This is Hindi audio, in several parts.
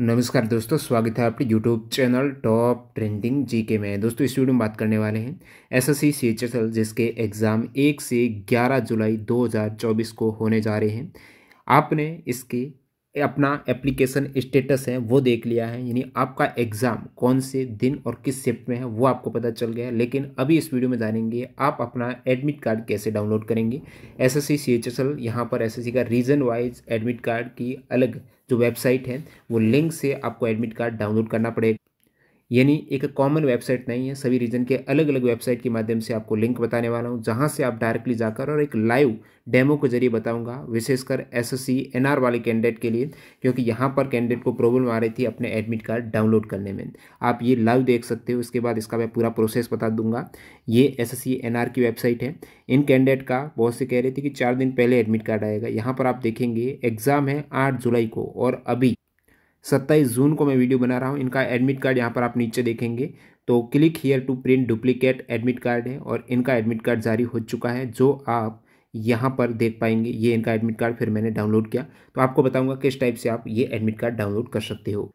नमस्कार दोस्तों स्वागत है आपके YouTube channel top trending GK में दोस्तों इस वीडियो में बात करने वाले हैं एसएससी सीएचएसएल जिसके एग्ज़ाम 1 से 11 जुलाई 2024 को होने जा रहे हैं आपने इसके अपना एप्लीकेशन स्टेटस है वो देख लिया है यानी आपका एग्ज़ाम कौन से दिन और किस शिफ्ट में है वो आपको पता चल गया है लेकिन अभी इस वीडियो में जानेंगे आप अपना एडमिट कार्ड कैसे डाउनलोड करेंगे S S C C H S L यहाँ पर एस एस सी का रीजन वाइज एडमिट कार्ड की अलग जो वेबसाइट है वो लिंक से आपको एडमिट कार्ड डाउनलोड करना पड़ेगा यानी एक कॉमन वेबसाइट नहीं है सभी रीजन के अलग अलग वेबसाइट के माध्यम से आपको लिंक बताने वाला हूँ जहाँ से आप डायरेक्टली जाकर और एक लाइव डेमो के जरिए बताऊँगा विशेषकर एस एस वाले कैंडिडेट के लिए क्योंकि यहाँ पर कैंडिडेट को प्रॉब्लम आ रही थी अपने एडमिट कार्ड डाउनलोड करने में आप ये लाइव देख सकते हो उसके बाद इसका मैं पूरा प्रोसेस बता दूंगा ये एस एस की वेबसाइट है इन कैंडिडेट का बहुत से कह रहे थे कि चार दिन पहले एडमिट कार्ड आएगा यहाँ पर आप देखेंगे एग्ज़ाम है आठ जुलाई को और अभी सत्ताईस जून को मैं वीडियो बना रहा हूँ इनका एडमिट कार्ड यहाँ पर आप नीचे देखेंगे तो click here to print duplicate admit card है और इनका एडमिट कार्ड जारी हो चुका है जो आप यहाँ पर देख पाएंगे ये इनका एडमिट कार्ड फिर मैंने डाउनलोड किया तो आपको बताऊँगा किस टाइप से आप ये एडमिट कार्ड डाउनलोड कर सकते हो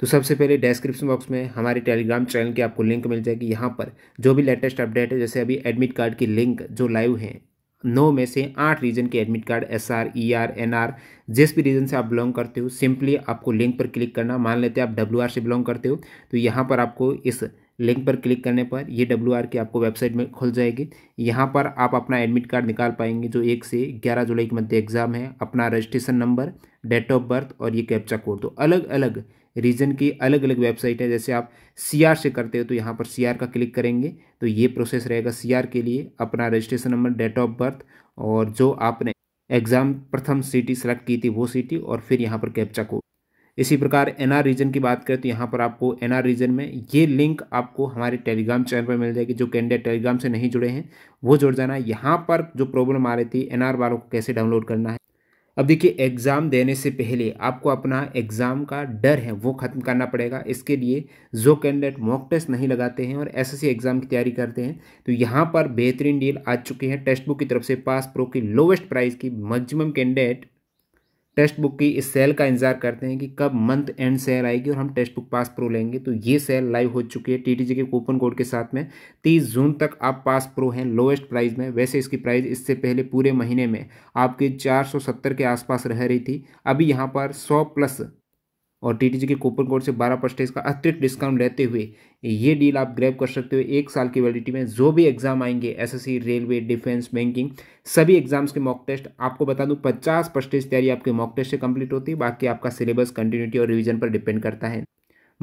तो सबसे पहले डिस्क्रिप्शन बॉक्स में हमारे टेलीग्राम चैनल की आपको लिंक मिल जाएगी यहाँ पर जो भी लेटेस्ट अपडेट है जैसे अभी एडमिट कार्ड की लिंक जो लाइव हैं नौ में से आठ रीजन के admit card S R E R N R जिस भी रीजन से आप बिलोंग करते हो सिंपली आपको लिंक पर क्लिक करना मान लेते हैं आप डब्ल्यू आर से बिलोंग करते हो तो यहाँ पर आपको इस लिंक पर क्लिक करने पर ये डब्ल्यू आर की आपको वेबसाइट में खुल जाएगी यहाँ पर आप अपना एडमिट कार्ड निकाल पाएंगे जो एक से ग्यारह जुलाई के मध्य एग्ज़ाम है अपना registration number date of birth और ये कैप्चा कोड तो अलग अलग रीजन की अलग अलग वेबसाइट है जैसे आप सीआर से करते हो तो यहाँ पर सीआर का क्लिक करेंगे तो ये प्रोसेस रहेगा सीआर के लिए अपना registration number date of birth और जो आपने एग्ज़ाम प्रथम सिटी सेलेक्ट की थी वो सिटी और फिर यहाँ पर कैप्चा कोड इसी प्रकार एन आर रीजन की बात करें तो यहाँ पर आपको एन आर रीजन में ये लिंक आपको हमारे टेलीग्राम चैनल पर मिल जाएगी जो कैंडिडेट टेलीग्राम से नहीं जुड़े हैं वो जुड़ जाना है यहाँ पर जो प्रॉब्लम आ रही थी एन आर वालों को कैसे डाउनलोड करना है अब देखिए एग्ज़ाम देने से पहले आपको अपना एग्ज़ाम का डर है वो ख़त्म करना पड़ेगा इसके लिए जो कैंडिडेट मॉक टेस्ट नहीं लगाते हैं और एसएससी एग्ज़ाम की तैयारी करते हैं तो यहाँ पर बेहतरीन डील आ चुकी है टेस्ट बुक की तरफ से पास प्रो की लोवेस्ट प्राइस की मैक्सिमम कैंडिडेट टेस्ट बुक की इस सेल का इंतजार करते हैं कि कब मंथ एंड सेल आएगी और हम टेस्ट बुक पास प्रो लेंगे तो ये सेल लाइव हो चुकी है टीटीजी के कूपन कोड के साथ में तीस जून तक आप पास प्रो हैं लोएस्ट प्राइस में वैसे इसकी प्राइस इससे पहले पूरे महीने में आपके चार सौ सत्तर के आसपास रह रही थी अभी यहाँ पर सौ प्लस और टी के कूपन कोड से बारह परसेंटेज का अतिरिक्त डिस्काउंट लेते हुए ये डील आप ग्रैब कर सकते हो एक साल की वैलिडिटी में जो भी एग्ज़ाम आएंगे एसएससी रेलवे डिफेंस बैंकिंग सभी एग्जाम्स के मॉक टेस्ट आपको बता दूं पचास परसेंटेज तैयारी आपके मॉक टेस्ट से कंप्लीट होती है बाकी आपका सिलेबस कंटिन्यूटी और रिविजन पर डिपेंड करता है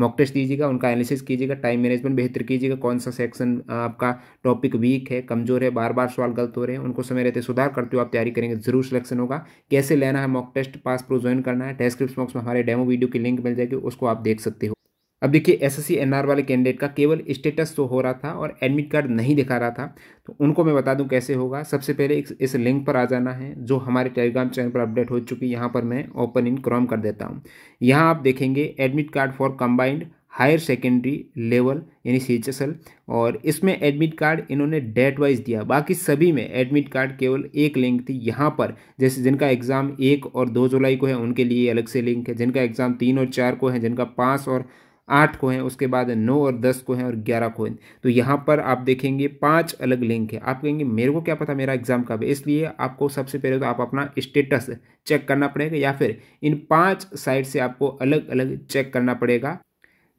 मॉक टेस्ट दीजिएगा उनका एनालिसिस कीजिएगा टाइम मैनेजमेंट बेहतर कीजिएगा कौन सा सेक्शन आपका टॉपिक वीक है कमजोर है बार बार सवाल गलत हो रहे हैं उनको समय रहते सुधार करते हो आप तैयारी करेंगे जरूर सिलेक्शन होगा कैसे लेना है mock test pass pro join करना है डेस्क्रिप्ट बॉक्स में हमारे डेमो वीडियो की लिंक मिल जाएगी उसको आप देख सकते हो अब देखिए एसएससी एनआर वाले कैंडिडेट का केवल स्टेटस तो हो रहा था और एडमिट कार्ड नहीं दिखा रहा था तो उनको मैं बता दूं कैसे होगा सबसे पहले इस लिंक पर आ जाना है जो हमारे टेलीग्राम चैनल पर अपडेट हो चुकी है यहाँ पर मैं ओपन इन क्रॉम कर देता हूँ यहाँ आप देखेंगे admit card for combined higher secondary level यानी सी और इसमें एडमिट कार्ड इन्होंने डेट वाइज दिया बाकी सभी में एडमिट कार्ड केवल एक लिंक थी यहाँ पर जैसे जिनका एग्ज़ाम एक और दो जुलाई को है उनके लिए अलग से लिंक है जिनका एग्ज़ाम तीन और चार को है जिनका पाँच और आठ को हैं उसके बाद नौ और दस को हैं और ग्यारह को हैं तो यहाँ पर आप देखेंगे पांच अलग लिंक है आप कहेंगे मेरे को क्या पता मेरा एग्जाम कब है इसलिए आपको सबसे पहले तो आप अपना स्टेटस चेक करना पड़ेगा या फिर इन पांच साइट से आपको अलग अलग चेक करना पड़ेगा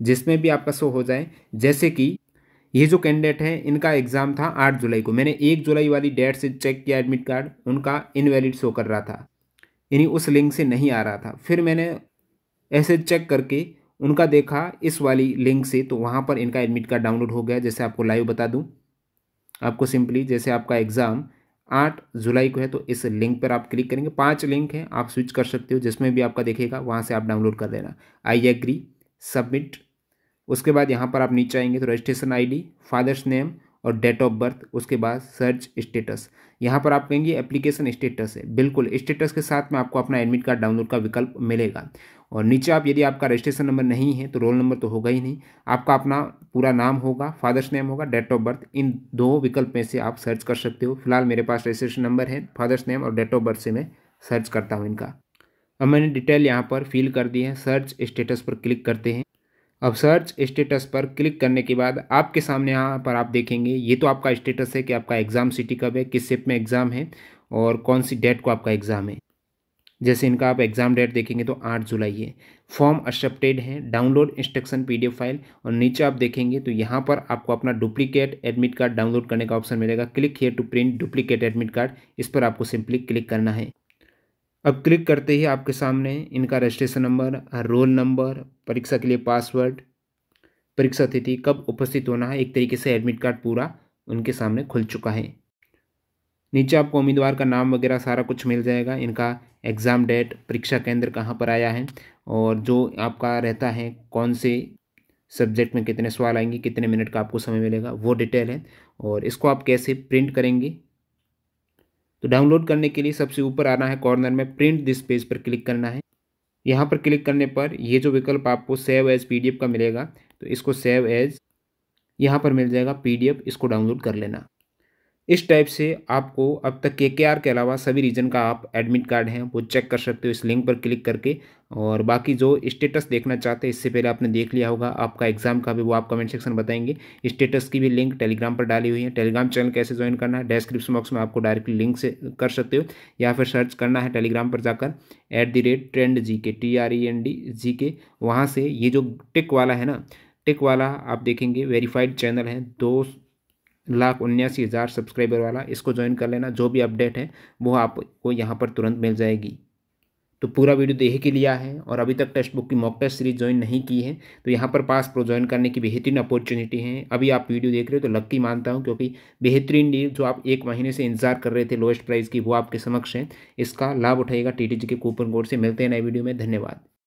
जिसमें भी आपका शो हो जाए जैसे कि ये जो कैंडिडेट हैं इनका एग्ज़ाम था आठ जुलाई को मैंने एक जुलाई वाली डेट से चेक किया एडमिट कार्ड उनका इनवैलिड शो कर रहा था यानी उस लिंक से नहीं आ रहा था फिर मैंने ऐसे चेक करके उनका देखा इस वाली लिंक से तो वहाँ पर इनका एडमिट कार्ड डाउनलोड हो गया जैसे आपको लाइव बता दूँ आपको सिंपली जैसे आपका एग्ज़ाम आठ जुलाई को है तो इस लिंक पर आप क्लिक करेंगे पांच लिंक है आप स्विच कर सकते हो जिसमें भी आपका देखेगा वहाँ से आप डाउनलोड कर लेना आई एग्री सबमिट उसके बाद यहाँ पर आप नीचे आएंगे तो रजिस्ट्रेशन आईडी फादर्स नेम और डेट ऑफ बर्थ उसके बाद सर्च स्टेटस यहाँ पर आप कहेंगे एप्लीकेशन स्टेटस है बिल्कुल स्टेटस के साथ में आपको अपना एडमिट कार्ड डाउनलोड का विकल्प मिलेगा और नीचे आप यदि आपका रजिस्ट्रेशन नंबर नहीं है तो रोल नंबर तो होगा ही नहीं आपका अपना पूरा नाम होगा फादर्स नेम होगा डेट ऑफ बर्थ इन दो विकल्प में से आप सर्च कर सकते हो फिलहाल मेरे पास रजिस्ट्रेशन नंबर है फादर्स नेम और डेट ऑफ बर्थ से मैं सर्च करता हूँ इनका अब मैंने डिटेल यहाँ पर फिल कर दी है सर्च स्टेटस पर क्लिक करते हैं अब सर्च स्टेटस पर क्लिक करने के बाद आपके सामने यहाँ पर आप देखेंगे ये तो आपका स्टेटस है कि आपका एग्ज़ाम सिटी कब है किस सेप में एग्ज़ाम है और कौन सी डेट को आपका एग्ज़ाम है जैसे इनका आप एग्ज़ाम डेट देखेंगे तो आठ जुलाई है फॉर्म एक्सेप्टेड है डाउनलोड इंस्ट्रक्शन पीडीएफ फाइल और नीचे आप देखेंगे तो यहाँ पर आपको अपना डुप्लीकेट एडमिट कार्ड डाउनलोड करने का ऑप्शन मिलेगा click here to print duplicate admit card इस पर आपको सिंपली क्लिक करना है अब क्लिक करते ही आपके सामने इनका रजिस्ट्रेशन नंबर रोल नंबर परीक्षा के लिए पासवर्ड परीक्षा तिथि कब उपस्थित होना है एक तरीके से एडमिट कार्ड पूरा उनके सामने खुल चुका है नीचे आपको उम्मीदवार का नाम वगैरह सारा कुछ मिल जाएगा इनका एग्ज़ाम डेट परीक्षा केंद्र कहाँ पर आया है और जो आपका रहता है कौन से सब्जेक्ट में कितने सवाल आएंगे कितने मिनट का आपको समय मिलेगा वो डिटेल है और इसको आप कैसे प्रिंट करेंगे तो डाउनलोड करने के लिए सबसे ऊपर आना है कॉर्नर में प्रिंट दिस पेज पर क्लिक करना है यहाँ पर क्लिक करने पर ये जो विकल्प आपको सेव एज पी का मिलेगा तो इसको सेव एज यहाँ पर मिल जाएगा पी इसको डाउनलोड कर लेना इस टाइप से आपको अब तक के के आर के अलावा सभी रीजन का आप एडमिट कार्ड हैं वो चेक कर सकते हो इस लिंक पर क्लिक करके और बाकी जो स्टेटस देखना चाहते हैं इससे पहले आपने देख लिया होगा आपका एग्जाम का भी वो आप कमेंट सेक्शन बताएंगे स्टेटस की भी लिंक टेलीग्राम पर डाली हुई है टेलीग्राम चैनल कैसे ज्वाइन करना है डिस्क्रिप्शन बॉक्स में आपको डायरेक्टली लिंक से कर सकते हो या फिर सर्च करना है टेलीग्राम पर जाकर at the rate trend G K T R E N D G K वहाँ से ये जो टिक वाला है ना टिक वाला आप देखेंगे वेरीफाइड चैनल है दो लाख उन्यासी हज़ार सब्सक्राइबर वाला इसको ज्वाइन कर लेना जो भी अपडेट है वो आपको यहाँ पर तुरंत मिल जाएगी तो पूरा वीडियो देख के लिया है और अभी तक टेक्स्ट बुक की मॉक टेस्ट सीरीज ज्वाइन नहीं की है तो यहाँ पर पास प्रो ज्वाइन करने की बेहतरीन अपॉर्चुनिटी है अभी आप वीडियो देख रहे हो तो लक्की मानता हूँ क्योंकि बेहतरीन डील जो आप एक महीने से इंतजार कर रहे थे लोएस्ट प्राइस की वो आपके समक्ष है इसका लाभ उठाएगा टी के कूपन कोड से मिलते हैं नए वीडियो में धन्यवाद